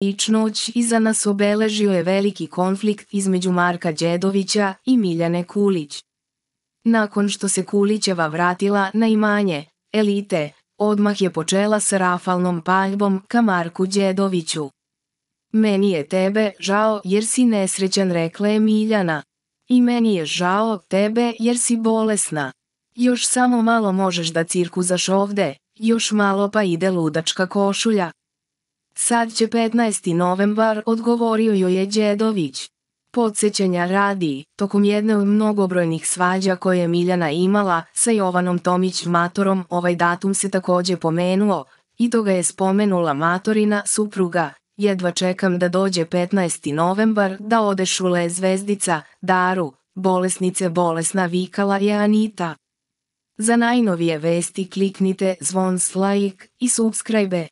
Ić noć iza nas obeležio je veliki konflikt između Marka Đedovića i Miljane Kulić. Nakon što se Kulićeva vratila na imanje, elite, odmah je počela s rafalnom paljbom ka Marku Đedoviću. Meni je tebe žao jer si nesrećan rekla je Miljana. I meni je žao tebe jer si bolesna. Još samo malo možeš da cirkuzaš ovde, još malo pa ide ludačka košulja. Sad će 15. novembar, odgovorio joj je Đedović. Podsećanja radi, tokom jedne od mnogobrojnih svađa koje je Miljana imala sa Jovanom Tomić Matorom ovaj datum se također pomenuo, i to ga je spomenula Matorina supruga, jedva čekam da dođe 15. novembar da ode šule zvezdica, daru, bolesnice bolesna vikala je Anita. Za najnovije vesti kliknite zvon s like i subscribe.